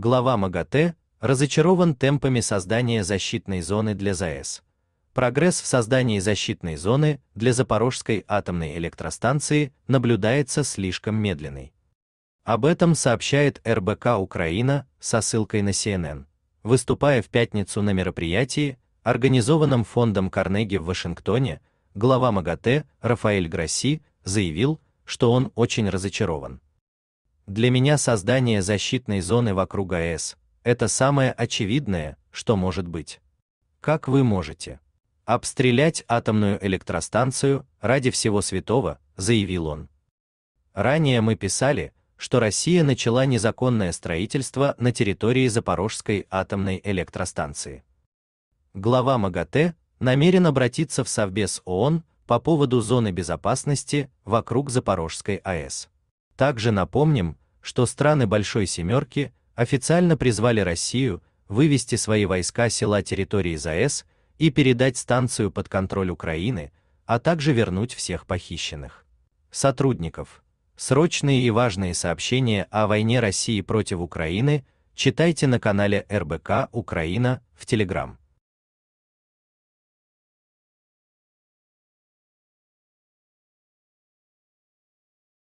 глава МАГАТЭ, разочарован темпами создания защитной зоны для ЗАЭС. Прогресс в создании защитной зоны для Запорожской атомной электростанции наблюдается слишком медленный. Об этом сообщает РБК Украина со ссылкой на CNN, выступая в пятницу на мероприятии, организованном фондом Карнеги в Вашингтоне, глава МАГАТЭ Рафаэль Гросси заявил, что он очень разочарован. Для меня создание защитной зоны вокруг АЭС – это самое очевидное, что может быть. Как вы можете обстрелять атомную электростанцию ради всего святого, заявил он. Ранее мы писали, что Россия начала незаконное строительство на территории Запорожской атомной электростанции. Глава МАГАТЭ намерен обратиться в Совбез ООН по поводу зоны безопасности вокруг Запорожской АЭС. Также напомним, что страны Большой Семерки официально призвали Россию вывести свои войска села территории ЗАЭС и передать станцию под контроль Украины, а также вернуть всех похищенных сотрудников. Срочные и важные сообщения о войне России против Украины читайте на канале РБК Украина в Телеграм.